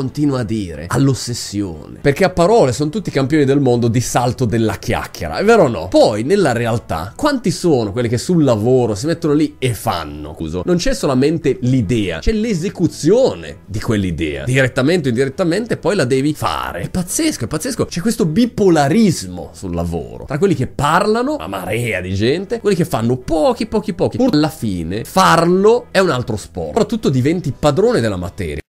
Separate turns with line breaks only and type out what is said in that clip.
continua a dire, all'ossessione. Perché a parole sono tutti campioni del mondo di salto della chiacchiera, è vero o no? Poi, nella realtà, quanti sono quelli che sul lavoro si mettono lì e fanno? Scuso, non c'è solamente l'idea, c'è l'esecuzione di quell'idea. Direttamente o indirettamente, poi la devi fare. È pazzesco, è pazzesco. C'è questo bipolarismo sul lavoro. Tra quelli che parlano, una marea di gente, quelli che fanno pochi, pochi, pochi. Pur alla fine, farlo è un altro sport. Soprattutto diventi padrone della materia.